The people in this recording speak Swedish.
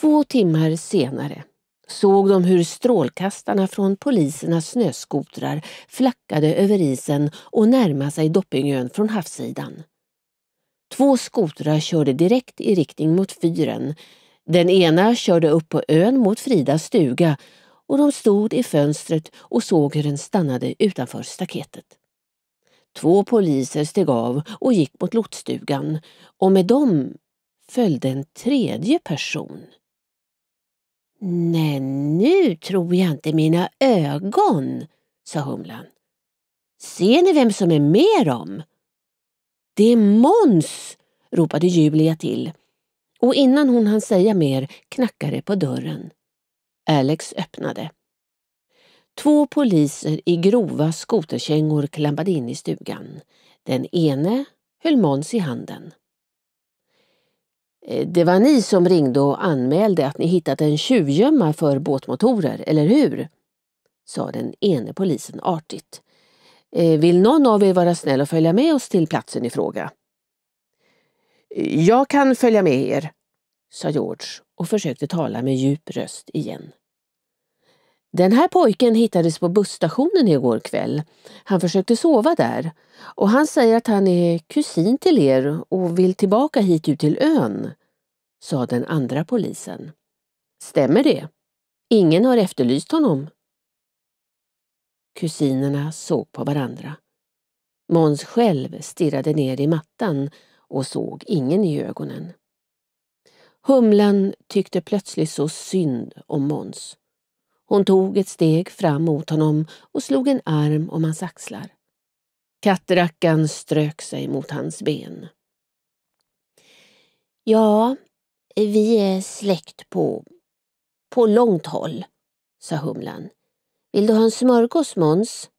Två timmar senare såg de hur strålkastarna från polisernas snöskotrar flackade över isen och närmade sig Doppingön från havssidan. Två skotrar körde direkt i riktning mot fyren. Den ena körde upp på ön mot Fridas stuga och de stod i fönstret och såg hur den stannade utanför staketet. Två poliser steg av och gick mot lotsstugan och med dem följde en tredje person. Nej, nu tror jag inte mina ögon, sa Humlan. Ser ni vem som är med dem? Det är Måns, ropade Julia till. Och innan hon hann säga mer knackade det på dörren. Alex öppnade. Två poliser i grova skoterkängor klampade in i stugan. Den ene höll Måns i handen. Eh, det var ni som ringde och anmälde att ni hittat en tjuvgömma för båtmotorer, eller hur? sa den ene polisen artigt. Eh, vill någon av er vara snäll och följa med oss till platsen i fråga? Jag kan följa med er, sa George och försökte tala med djup röst igen. Den här pojken hittades på busstationen igår kväll. Han försökte sova där och han säger att han är kusin till er och vill tillbaka hit ut till ön sa den andra polisen. Stämmer det? Ingen har efterlyst honom. Kusinerna såg på varandra. Måns själv stirrade ner i mattan och såg ingen i ögonen. Humlan tyckte plötsligt så synd om Måns. Hon tog ett steg fram mot honom och slog en arm om hans axlar. Kattrackan strök sig mot hans ben. Ja, Eh, vi är släkt på, på långt håll, sa Humlan. Vill du ha en smörgås, Måns?